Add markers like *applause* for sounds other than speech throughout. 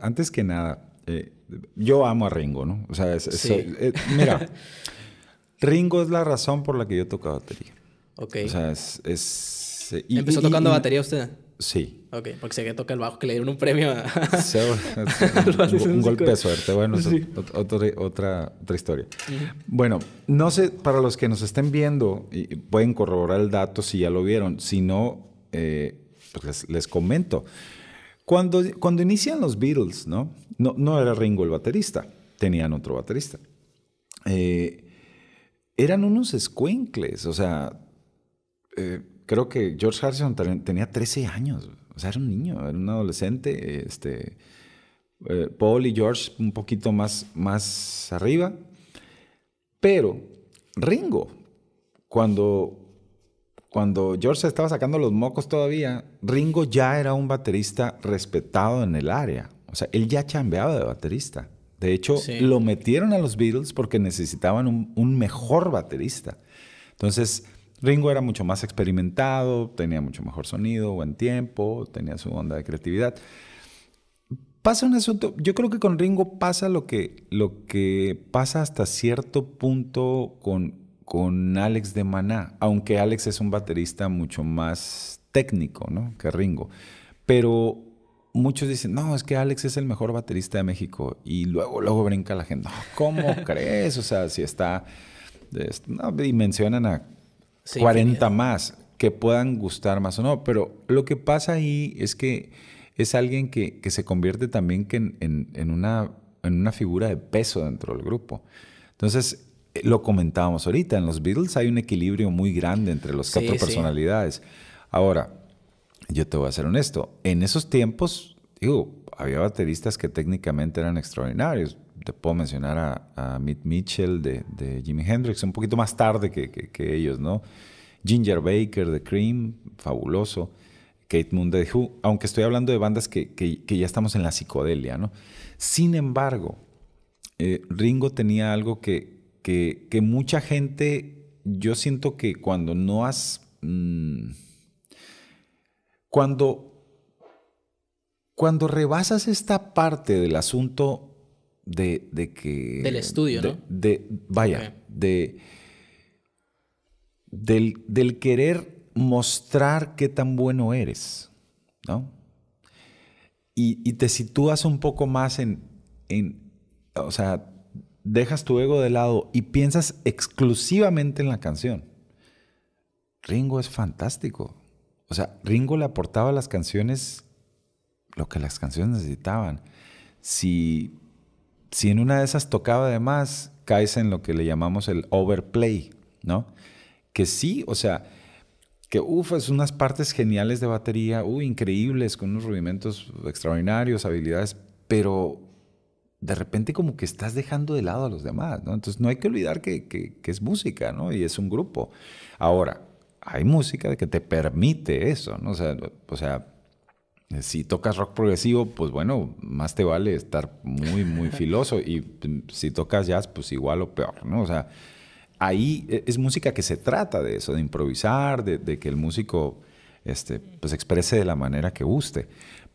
antes que nada, eh, yo amo a Ringo, ¿no? O sea, es, eh, mira, *laughs* Ringo es la razón por la que yo toco batería. Ok. O sea, es... Eh, ¿Empezó tocando batería usted? Sí. Ok, porque sé que toca el bajo, que le dieron un premio a... *laughs* *laughs* un, golpe de suerte, bueno, otra, otra historia. Bueno, no sé, para los que nos estén viendo, y pueden corroborar el dato si ya lo vieron, si no, pues les comento. Cuando, inician los Beatles, ¿no? ¿no? era Ringo el baterista, tenían otro baterista. Eh, eran unos escuencles, o sea, eh, creo que George Harrison tenía 13 años, o sea, era un niño, era un adolescente, este, eh, Paul y George un poquito más, más arriba, pero Ringo, cuando cuando George estaba sacando los mocos todavía, Ringo ya era un baterista respetado en el área. O sea, él ya chambeaba de baterista. De hecho, lo metieron a los Beatles porque necesitaban un, mejor baterista. Entonces, Ringo era mucho más experimentado, tenía mucho mejor sonido, buen tiempo, tenía su onda de creatividad. Pasa un asunto, yo creo que con Ringo pasa lo que, lo que pasa hasta cierto punto con, con Alex de Maná, aunque Alex es un baterista mucho más técnico ¿no? que Ringo. Pero muchos dicen, no, es que Alex es el mejor baterista de México. Y luego, luego brinca la gente, ¿cómo *laughs* crees? O sea, si está... no, y mencionan a 40 más que puedan gustar más o no. Pero lo que pasa ahí es que es alguien que, se convierte también en, una, en una figura de peso dentro del grupo. Entonces, eh, lo comentábamos ahorita, en los Beatles hay un equilibrio muy grande entre las cuatro personalidades. Ahora, yo te voy a ser honesto, en esos tiempos, digo, había bateristas que técnicamente eran extraordinarios. Te puedo mencionar a, a Mitch Mitchell de, Jimi Hendrix, un poquito más tarde que, ellos, ¿no? Ginger Baker de Cream, fabuloso. Kate Moon de Who, aunque estoy hablando de bandas que, ya estamos en la psicodelia, ¿no? Sin embargo, eh, Ringo tenía algo que, que, mucha gente, yo siento que cuando no has... Mm, cuando cuando rebasas esta parte del asunto de, de que... Del estudio, ¿no? De, vaya, de... Del, del, querer mostrar qué tan bueno eres, ¿no? Y, y te sitúas un poco más en, en, o sea, dejas tu ego de lado y piensas exclusivamente en la canción. Ringo es fantástico. O sea, Ringo le aportaba a las canciones lo que las canciones necesitaban. Si, si en una de esas tocaba de más, caes en lo que le llamamos el overplay, ¿no? Que sí, o sea, que uff, es unas partes geniales de batería, uy, uh, increíbles, con unos rudimentos extraordinarios, habilidades, pero de repente como que estás dejando de lado a los demás, ¿no? Entonces no hay que olvidar que, es música, ¿no? Y es un grupo. Ahora, hay música que te permite eso, ¿no? O sea, o sea, si tocas rock progresivo, pues bueno, más te vale estar muy, muy *laughs* filoso. Y mm, si tocas jazz, pues igual o peor, ¿no? O sea, ahí e, es música que se trata de eso, de improvisar, de, que el músico este, pues exprese de la manera que guste.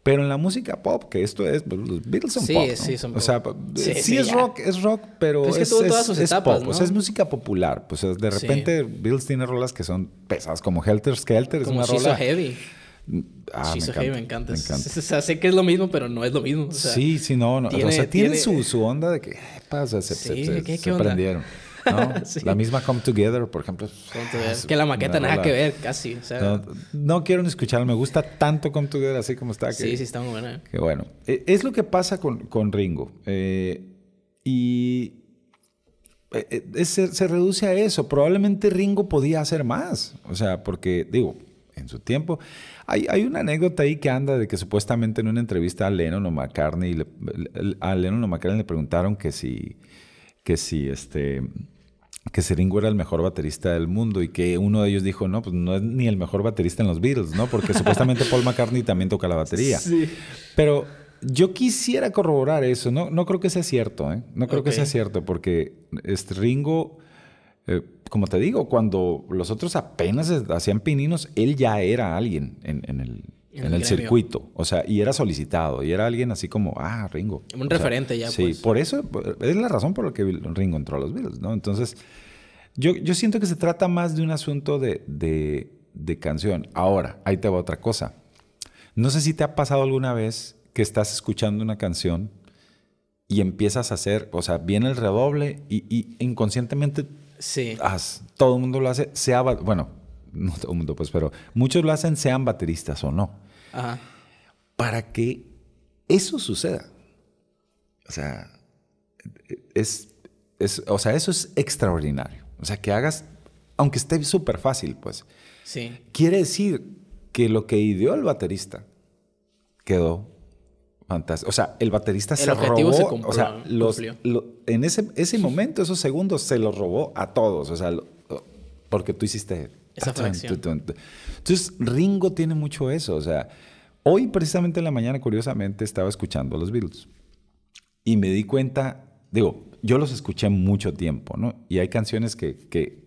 Pero en la música pop, que esto es, pues, los Beatles son pop. ¿no? Sí, son pop. O sea, pues, sí, es rock, es rock, pero es, que tuvo todas sus es, etapas, pop. O sea, es música popular. Pues de repente Beatles tiene rolas que son pesadas, como Helter Skelter. Como es una rola. Heavy. Ah, me, encanta, heavy, me encanta. Me encanta. *laughs* O sea, sé que es lo mismo, pero no es lo mismo. sí, sí, no. no. o sea, tiene, su, onda de que, ¿qué pasa? Se, sí, ¿qué, ¿no? *laughs* La misma Come Together, por ejemplo. que la maqueta nada que ver, casi. no, quiero ni escucharla. Me gusta tanto Come Together así como está. sí, sí, está muy buena. Que bueno. E, es lo que pasa con, Ringo. Eh, y eh, eh, se, reduce a eso. Probablemente Ringo podía hacer más. O sea, porque, digo, en su tiempo. Hay, una anécdota ahí que anda de que supuestamente en una entrevista a Lennon o McCartney, le, Lennon o McCartney le preguntaron que si, que si este, que Seringo era el mejor baterista del mundo y que uno de ellos dijo, no, pues no es ni el mejor baterista en los Beatles, ¿no? Porque *laughs* supuestamente Paul McCartney también toca la batería. Sí. Pero yo quisiera corroborar eso, no, no creo que sea cierto, ¿eh? No creo que sea cierto porque Seringo, eh, como te digo, cuando los otros apenas hacían pininos, él ya era alguien en el, en, el, circuito. O sea, y era solicitado, y era alguien así como, ah, Ringo. Un referente ya. Sí, pues. por eso es la razón por la que Ringo entró a los Beatles, ¿no? Entonces, yo, yo siento que se trata más de un asunto de, canción. Ahora, ahí te va otra cosa. No sé si te ha pasado alguna vez que estás escuchando una canción y empiezas a hacer, o sea, viene el redoble y, inconscientemente sí. todo el mundo lo hace, sea, bueno, no todo el mundo, pues, pero muchos lo hacen, sean bateristas o no para que eso suceda. O sea, es, o sea, eso es extraordinario. O sea, que hagas, aunque esté súper fácil, pues. Sí. Quiere decir que lo que ideó el baterista quedó fantástico. O sea, el baterista se objetivo robó. Se o los, en ese, ese momento, esos segundos, se los robó a todos. O sea, porque tú hiciste esa Entonces, Ringo tiene mucho eso. O sea, hoy precisamente en la mañana, curiosamente, estaba escuchando a los Beatles. Y me di cuenta, digo, yo los escuché mucho tiempo, ¿no? Y hay canciones que, que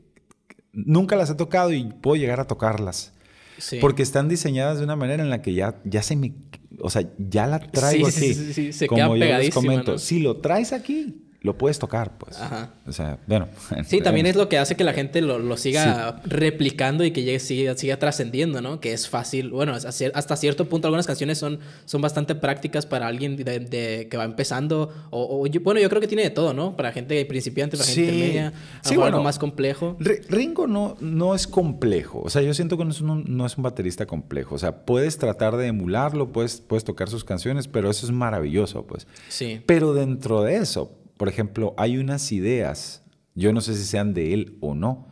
nunca las he tocado y puedo llegar a tocarlas. Sí. Porque están diseñadas de una manera en la que ya, ya se me... O sea, ya la traigo sí, sí, Sí, se como queda les comento, si lo traes aquí, lo puedes tocar, pues. Ajá. O sea, bueno. *laughs* Sí, también es lo que hace que la gente lo, siga replicando y que llegue, siga, trascendiendo, ¿no? Que es fácil. Bueno, hasta cierto punto algunas canciones son, son bastante prácticas para alguien de, que va empezando. O, bueno, yo creo que tiene de todo, ¿no? Para gente principiante, para gente media. Sí, bueno, algo más complejo. Ringo no, no es complejo. O sea, yo siento que no es, un, baterista complejo. O sea, puedes tratar de emularlo, puedes, puedes tocar sus canciones, pero eso es maravilloso, pues. Sí. Pero dentro de eso por ejemplo, hay unas ideas, yo no sé si sean de él o no,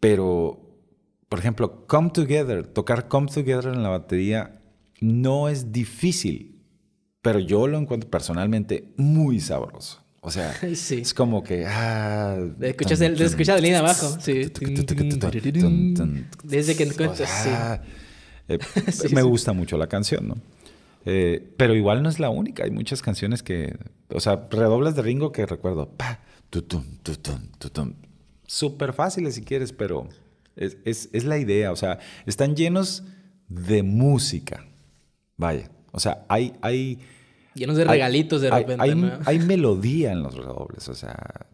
pero, por ejemplo, Come Together, tocar Come Together en la batería no es difícil, pero yo lo encuentro personalmente muy sabroso. O sea, *laughs* es como que. Ah, escuchas el, línea abajo. Sí. Desde que encuentras. me gusta mucho la canción, ¿no? Eh, pero igual no es la única. Hay muchas canciones que, o sea, redobles de Ringo que recuerdo. Pa, tutum, tutum, tutum. Súper fáciles si quieres, pero es, la idea. O sea, están llenos de música. Vaya. O sea, hay... hay Llenos de regalitos de repente. hay, melodía en los redobles, o sea,